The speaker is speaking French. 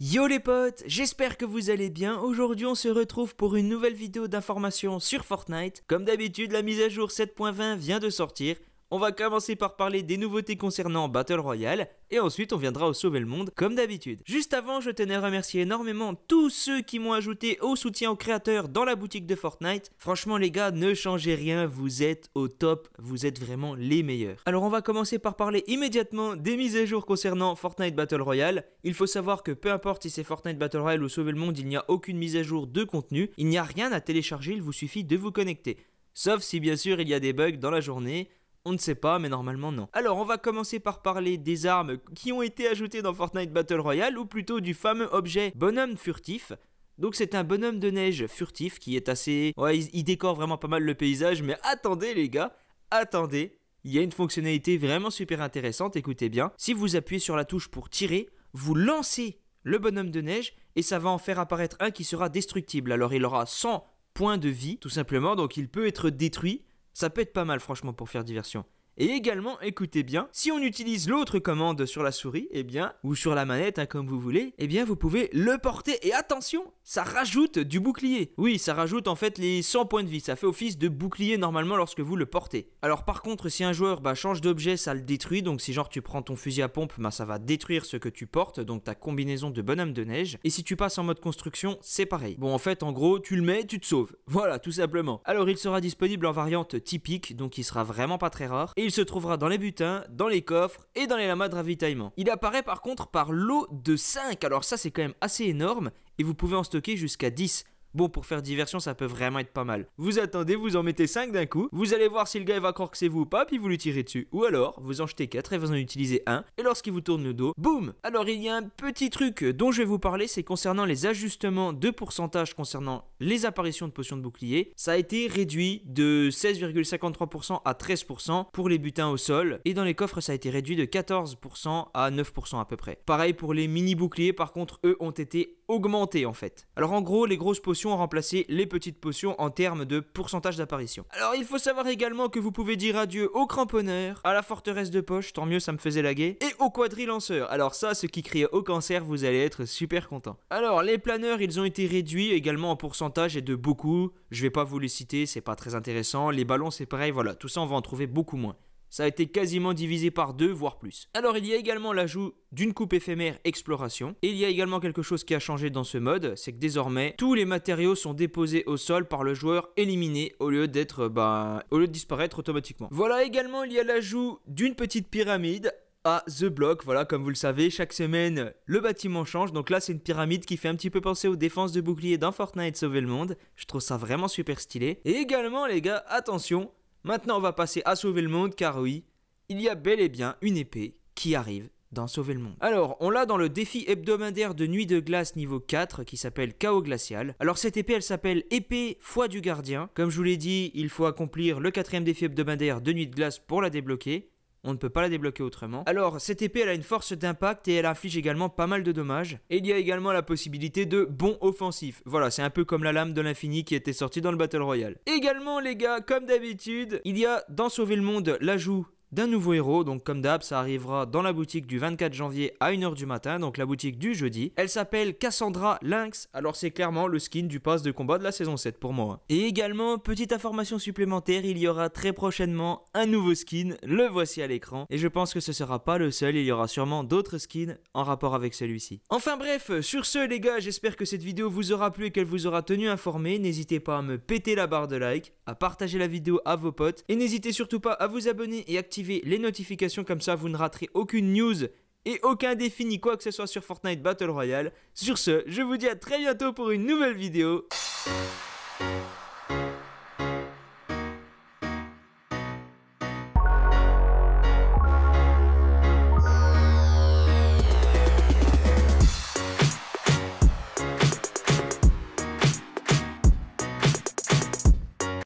Yo les potes, j'espère que vous allez bien. Aujourd'hui, on se retrouve pour une nouvelle vidéo d'information sur Fortnite. Comme d'habitude, la mise à jour 7.20 vient de sortir. On va commencer par parler des nouveautés concernant Battle Royale et ensuite on viendra au Sauver le Monde comme d'habitude. Juste avant, je tenais à remercier énormément tous ceux qui m'ont ajouté au soutien aux créateurs dans la boutique de Fortnite. Franchement les gars, ne changez rien, vous êtes au top, vous êtes vraiment les meilleurs. Alors on va commencer par parler immédiatement des mises à jour concernant Fortnite Battle Royale. Il faut savoir que peu importe si c'est Fortnite Battle Royale ou Sauver le Monde, il n'y a aucune mise à jour de contenu, il n'y a rien à télécharger, il vous suffit de vous connecter. Sauf si bien sûr il y a des bugs dans la journée, on ne sait pas, mais normalement non. Alors, on va commencer par parler des armes qui ont été ajoutées dans Fortnite Battle Royale, ou plutôt du fameux objet bonhomme furtif. Donc c'est un bonhomme de neige furtif qui est assez... Ouais, il, décore vraiment pas mal le paysage, mais attendez les gars, attendez. Il y a une fonctionnalité vraiment super intéressante, écoutez bien. Si vous appuyez sur la touche pour tirer, vous lancez le bonhomme de neige et ça va en faire apparaître un qui sera destructible. Alors il aura 100 points de vie, tout simplement, donc il peut être détruit ça peut être pas mal franchement pour faire diversion. Et également, écoutez bien, si on utilise l'autre commande sur la souris, et eh bien, ou sur la manette, hein, comme vous voulez, et eh bien, vous pouvez le porter. Et attention, ça rajoute du bouclier. Oui, ça rajoute en fait les 100 points de vie. Ça fait office de bouclier normalement lorsque vous le portez. Alors par contre, si un joueur bah, change d'objet, ça le détruit. Donc si genre tu prends ton fusil à pompe, bah, ça va détruire ce que tu portes, donc ta combinaison de bonhomme de neige. Et si tu passes en mode construction, c'est pareil. Bon, en fait, en gros, tu le mets, tu te sauves. Voilà, tout simplement. Alors il sera disponible en variante typique, donc il sera vraiment pas très rare. Il se trouvera dans les butins, dans les coffres et dans les lamas de ravitaillement. Il apparaît par contre par l'eau de 5, alors ça c'est quand même assez énorme, et vous pouvez en stocker jusqu'à 10. Bon, pour faire diversion, ça peut vraiment être pas mal. Vous attendez, vous en mettez 5 d'un coup, vous allez voir si le gars va croire c'est vous ou pas, puis vous lui tirez dessus. Ou alors, vous en jetez 4 et vous en utilisez 1 et lorsqu'il vous tourne le dos, boum Alors, il y a un petit truc dont je vais vous parler, c'est concernant les ajustements de pourcentage concernant les apparitions de potions de bouclier. Ça a été réduit de 16,53% à 13% pour les butins au sol, et dans les coffres, ça a été réduit de 14% à 9% à peu près. Pareil pour les mini boucliers, par contre, eux ont été augmentés en fait. Alors, en gros, les grosses potions potions ont remplacé les petites potions en termes de pourcentage d'apparition. Alors il faut savoir également que vous pouvez dire adieu au cramponneur, à la forteresse de poche, tant mieux ça me faisait laguer, et au quadrilanceur. Alors ça, ceux qui crient au cancer, vous allez être super contents. Alors les planeurs, ils ont été réduits également en pourcentage et de beaucoup. Je vais pas vous les citer, c'est pas très intéressant. Les ballons, c'est pareil, voilà, tout ça on va en trouver beaucoup moins ça a été quasiment divisé par deux, voire plus. Alors il y a également l'ajout d'une coupe éphémère exploration. Et il y a également quelque chose qui a changé dans ce mode, c'est que désormais tous les matériaux sont déposés au sol par le joueur éliminé au lieu d'être bah, au lieu de disparaître automatiquement. Voilà également il y a l'ajout d'une petite pyramide à The Block. Voilà, comme vous le savez, chaque semaine, le bâtiment change. Donc là, c'est une pyramide qui fait un petit peu penser aux défenses de boucliers dans Fortnite Sauver le Monde. Je trouve ça vraiment super stylé. Et également, les gars, attention, Maintenant, on va passer à sauver le monde, car oui, il y a bel et bien une épée qui arrive dans Sauver le Monde. Alors, on l'a dans le défi hebdomadaire de Nuit de Glace niveau 4 qui s'appelle Chaos Glacial. Alors cette épée, elle s'appelle Épée Foi du Gardien. Comme je vous l'ai dit, il faut accomplir le quatrième défi hebdomadaire de Nuit de Glace pour la débloquer on ne peut pas la débloquer autrement. Alors, cette épée, elle a une force d'impact et elle inflige également pas mal de dommages. Et il y a également la possibilité de bon offensif. Voilà, c'est un peu comme la lame de l'infini qui était sortie dans le Battle Royale. Également, les gars, comme d'habitude, il y a dans Sauver le Monde l'ajout d'un nouveau héros. Donc comme d'hab, ça arrivera dans la boutique du 24 janvier à 1h du matin, donc la boutique du jeudi. Elle s'appelle Cassandra Lynx, alors c'est clairement le skin du pass de combat de la saison 7 pour moi. Et également, petite information supplémentaire, il y aura très prochainement un nouveau skin, le voici à l'écran, et je pense que ce sera pas le seul, il y aura sûrement d'autres skins en rapport avec celui-ci. Enfin bref, sur ce les gars, j'espère que cette vidéo vous aura plu et qu'elle vous aura tenu informé, n'hésitez pas à me péter la barre de like, à partager la vidéo à vos potes, et n'hésitez surtout pas à vous abonner et activer les notifications, comme ça vous ne raterez aucune news et aucun défi quoi que ce soit sur Fortnite Battle Royale. Sur ce, je vous dis à très bientôt pour une nouvelle vidéo.